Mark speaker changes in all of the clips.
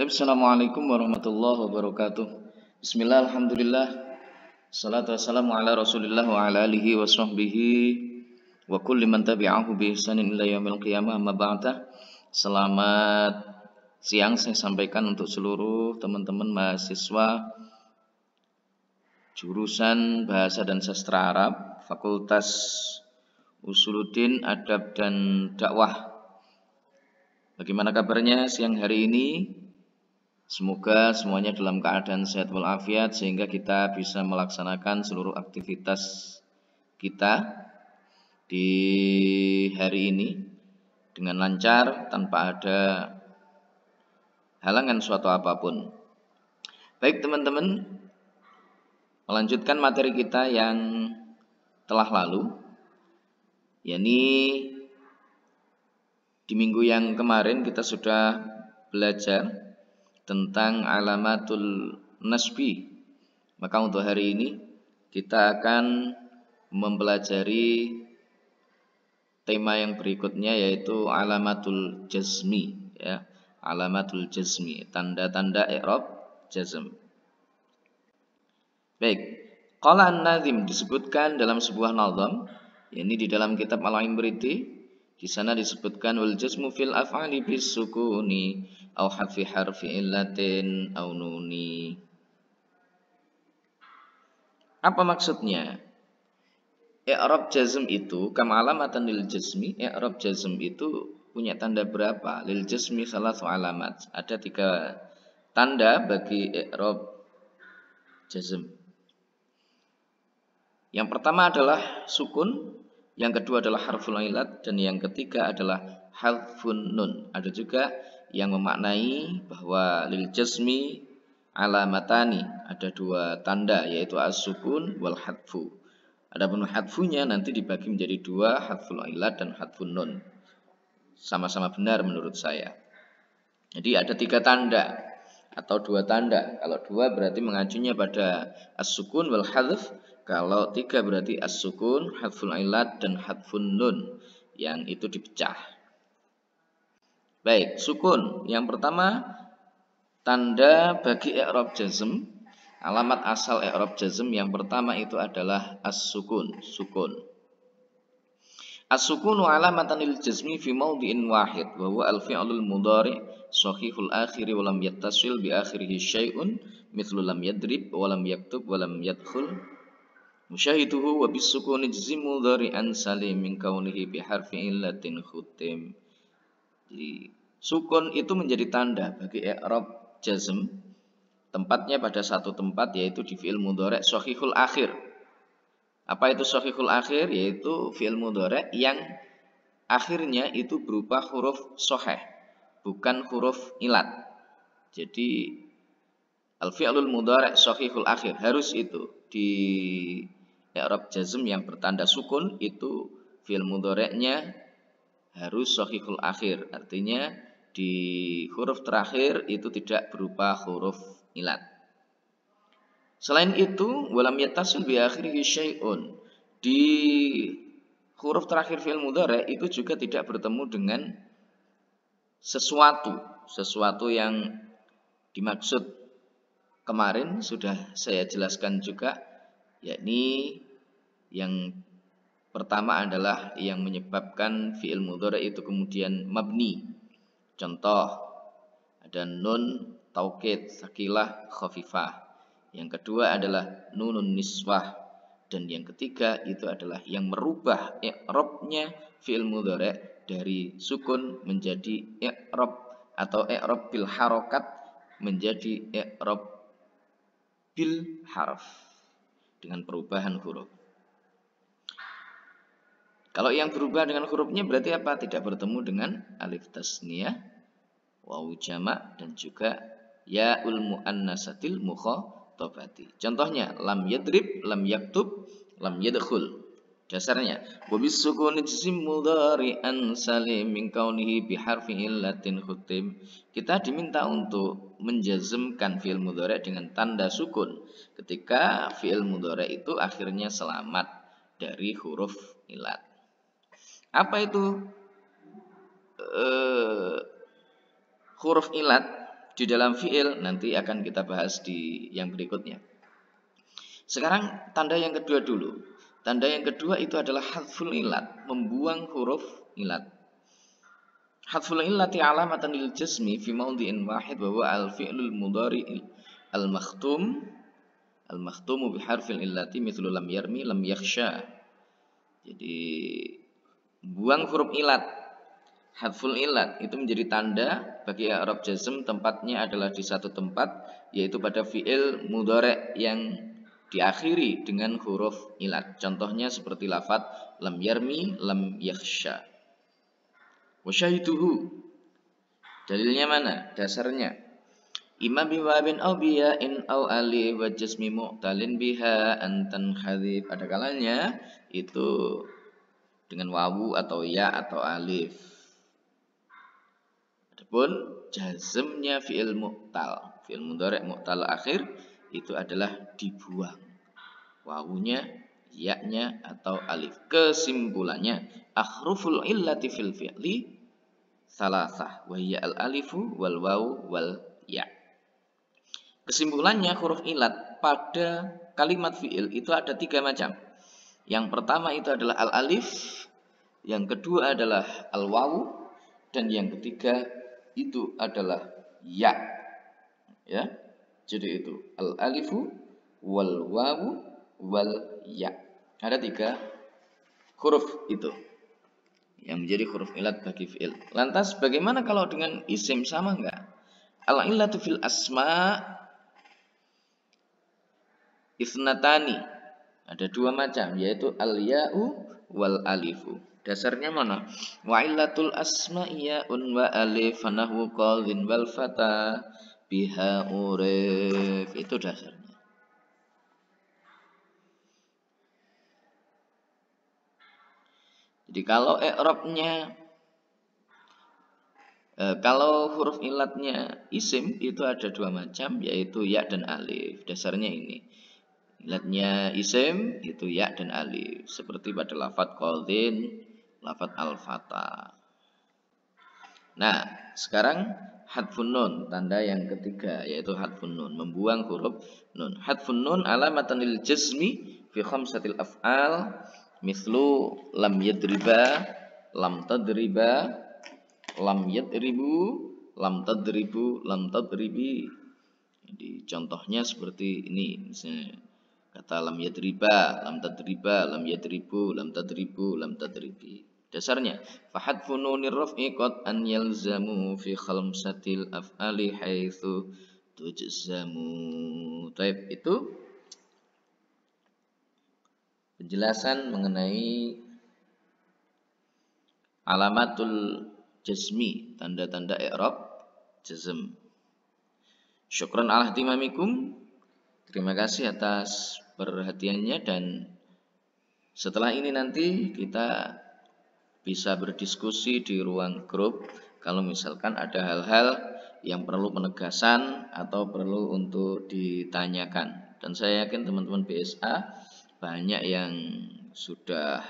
Speaker 1: Assalamualaikum warahmatullahi wabarakatuh. Bismillah, alhamdulillah. Salatu wassalamu ala rasulillah wa ala alihi wa sahbihi wa kulli man tabi'ahu bi ihsanin ila yamil qiyamah amma ba'da. Selamat siang saya sampaikan untuk seluruh teman-teman mahasiswa jurusan Bahasa dan Sastra Arab, Fakultas Usuluddin Adab dan Dakwah. Bagaimana kabarnya siang hari ini? Semoga semuanya dalam keadaan sehat walafiat sehingga kita bisa melaksanakan seluruh aktivitas kita di hari ini dengan lancar tanpa ada halangan suatu apapun. Baik teman-teman, melanjutkan materi kita yang telah lalu, yakni di minggu yang kemarin kita sudah belajar tentang alamatul nasbi. Maka untuk hari ini kita akan mempelajari tema yang berikutnya yaitu alamatul jazmi ya. Alamatul jazmi, tanda-tanda i'rab jazm. Baik. Qala An-Nazim disebutkan dalam sebuah nazam, Ini di dalam kitab Al-Imriti di sana disebutkan wal jazmu fil af'ali bis sukuni au hafi harfi illatin au nuni. Apa maksudnya? I'rab jazm itu kama alamatan lil jazmi, i'rab jazm itu punya tanda berapa? Lil jazmi salah satu alamat. Ada tiga tanda bagi i'rab jazm. Yang pertama adalah sukun yang kedua adalah harful ilat dan yang ketiga adalah harfun nun. Ada juga yang memaknai bahwa lil jazmi alamatani ada dua tanda yaitu as-sukun wal hadfu. Adapun hadfunya nanti dibagi menjadi dua hadful ilat dan hadfun nun. Sama-sama benar menurut saya. Jadi ada tiga tanda atau dua tanda. Kalau dua berarti mengacunya pada as-sukun wal hadf kalau tiga berarti as-sukun, hadful ilat, dan hadfun nun. Yang itu dipecah. Baik, sukun. Yang pertama, tanda bagi i'rab jazm. Alamat asal i'rab jazm yang pertama itu adalah as-sukun. Sukun. As-sukunu alamatanil jazmi fi mawdi'in wahid wa huwa al-fi'lul mudhari' sahihul akhiri walam lam yattasil bi akhirihi syai'un mithlu lam yadrib wa lam yaktub walam lam yadkhul musyahiduhu wa bisukuni jizimu an salim min kaunihi biharfi illatin khutim jadi sukun itu menjadi tanda bagi i'rab jazm tempatnya pada satu tempat yaitu di fi'il mudhari' sohihul akhir apa itu sohihul akhir yaitu fi'il mudhari' yang akhirnya itu berupa huruf soheh bukan huruf ilat jadi al-fi'lul mudhari' sahihul akhir harus itu di I'rab ya jazm yang bertanda sukun itu fil mudhoreknya harus sohiful akhir. Artinya di huruf terakhir itu tidak berupa huruf ilat. Selain itu, walam yatasil bi akhirihi syai'un. Di huruf terakhir fil mudhari itu juga tidak bertemu dengan sesuatu, sesuatu yang dimaksud kemarin sudah saya jelaskan juga yakni yang pertama adalah yang menyebabkan fi'il mudhari itu kemudian mabni. Contoh ada nun taukid sakilah khafifah. Yang kedua adalah nunun niswah dan yang ketiga itu adalah yang merubah i'rabnya fi'il mudhari dari sukun menjadi i'rab atau i'rab bil harokat menjadi i'rab bil harf dengan perubahan huruf. Kalau yang berubah dengan hurufnya berarti apa? Tidak bertemu dengan alif tasniyah, wawu jamak dan juga ya ulmu annasatil tobati. Contohnya lam yadrib, lam yaktub, lam yadkhul. Dasarnya wabis sukun isim an salim min kaunihi bi harfi illatin khutim. Kita diminta untuk menjazmkan fi'il mudhari' dengan tanda sukun ketika fi'il mudhari' itu akhirnya selamat dari huruf ilat. Apa itu uh, huruf ilat di dalam fi'il? Nanti akan kita bahas di yang berikutnya. Sekarang tanda yang kedua dulu. Tanda yang kedua itu adalah hadful ilat, membuang huruf ilat. Hadful ilati alamatan lil jazmi fi maudhi'in wahid wa huwa al fi'lul mudhari' al makhtum al makhtumu bi harfil illati mithlu lam yarmi lam yakhsha. Jadi buang huruf ilat hadful ilat itu menjadi tanda bagi Arab jazm tempatnya adalah di satu tempat yaitu pada fi'il mudhari' yang diakhiri dengan huruf ilat. Contohnya seperti lafat lam yarmi, lam yakhsha. Wasyahiduhu. Dalilnya mana? Dasarnya. Imam biwa bin au ya in aw ali wa jasmi mu'talin biha antan khadif. Ada kalanya itu dengan wawu atau ya atau alif. Adapun jazmnya fi'il mu'tal. Fi'il mudhari' mu'tal akhir itu adalah dibuang. Wawunya, yaknya atau alif. Kesimpulannya, akhruful illati fil fi'li salasah wahiyya al alifu wal wawu wal ya. Kesimpulannya huruf ilat pada kalimat fi'il itu ada tiga macam. Yang pertama itu adalah al-alif, yang kedua adalah al-wawu, dan yang ketiga itu adalah ya. Ya. Jadi itu al-alifu wal wawu wal ya. Ada tiga huruf itu yang menjadi huruf ilat bagi fi'il. Lantas bagaimana kalau dengan isim sama enggak? Al-ilatu fil asma isnatani. Ada dua macam yaitu al-ya'u wal alifu. Dasarnya mana? Wa ilatul asma ya'un wa alif fanahu qadhin wal fata biha urif itu dasarnya jadi kalau i'rabnya e, kalau huruf ilatnya isim itu ada dua macam yaitu ya dan alif dasarnya ini ilatnya isim itu ya dan alif seperti pada lafat qadhin lafat al-fatah nah sekarang hadfun nun tanda yang ketiga yaitu hadfun nun membuang huruf nun hadfun nun alamatan lil jazmi fi khamsatil af'al mislu lam yadriba lam tadriba lam yadribu lam tadribu lam tadribi jadi contohnya seperti ini misalnya kata lam yadriba lam tadriba lam yadribu lam tadribu lam tadribi Dasarnya fahad fununir raf'i qad an yalzamu fi khamsatil af'ali haitsu tujzamu. Taib itu penjelasan mengenai alamatul jazmi, tanda-tanda i'rab jazm. Syukran ala timamikum. Terima kasih atas perhatiannya dan setelah ini nanti kita bisa berdiskusi di ruang grup kalau misalkan ada hal-hal yang perlu penegasan atau perlu untuk ditanyakan. Dan saya yakin teman-teman BSA banyak yang sudah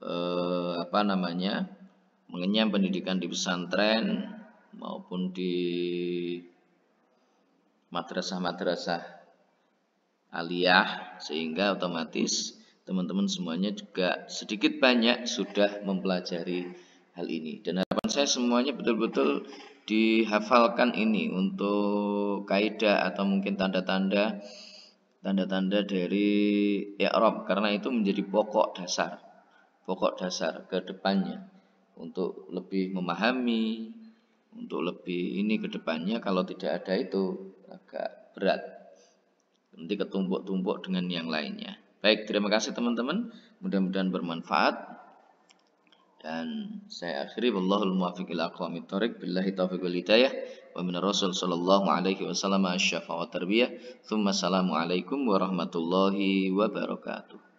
Speaker 1: eh, apa namanya mengenyam pendidikan di pesantren maupun di madrasah-madrasah aliyah sehingga otomatis teman-teman semuanya juga sedikit banyak sudah mempelajari hal ini. Dan harapan saya semuanya betul-betul dihafalkan ini untuk kaidah atau mungkin tanda-tanda tanda-tanda dari ya, karena itu menjadi pokok dasar. Pokok dasar ke depannya untuk lebih memahami, untuk lebih ini ke depannya kalau tidak ada itu agak berat. Nanti ketumpuk-tumpuk dengan yang lainnya. Baik, terima kasih teman-teman. Mudah-mudahan bermanfaat. Dan saya akhiri wallahul muwaffiq ila aqwamit thoriq billahi taufiq wal hidayah wa minar rasul sallallahu alaihi wasallam asy syafaa wa tarbiyah. Tsumma assalamu alaikum warahmatullahi wabarakatuh.